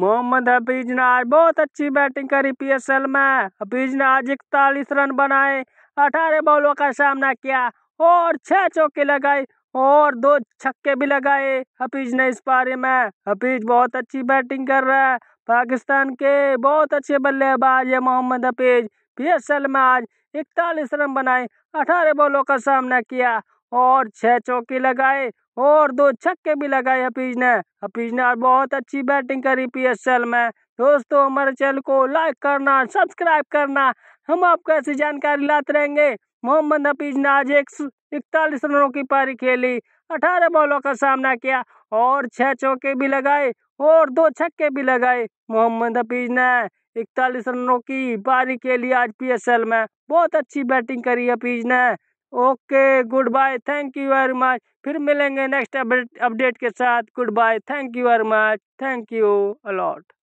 मोहम्मद हफीज ने आज बहुत अच्छी बैटिंग करी पीएसएल में हफीज ने आज इकतालीस रन बनाए अठारह बॉलों का सामना किया और छह चौके लगाए और दो छक्के भी लगाए हफीज ने इस पारी में हफीज बहुत अच्छी बैटिंग कर रहा है पाकिस्तान के बहुत अच्छे बल्लेबाज है मोहम्मद हफीज एल में आज इकतालीस रन बनाए अठारह बॉलों का सामना किया और छह चौके लगाए और दो छक्के भी लगाए हफीज ने हफीज ने बहुत अच्छी बैटिंग करी पीएसएल में दोस्तों हमारे चैनल को लाइक करना सब्सक्राइब करना हम आपको ऐसी जानकारी लाते रहेंगे मोहम्मद हफीज ने आज एक इकतालीस रनों की पारी खेली अठारह बॉलों का सामना किया और छह चौके भी लगाए और दो छक्के भी लगाए मोहम्मद हफीज ने इकतालीस रनों की पारी खेली आज पीएसएल में बहुत अच्छी बैटिंग करी हफीज ने okay goodbye thank you very much फिर मिलेंगे नेक्स्ट अपडेट के साथ goodbye thank you very much thank you allot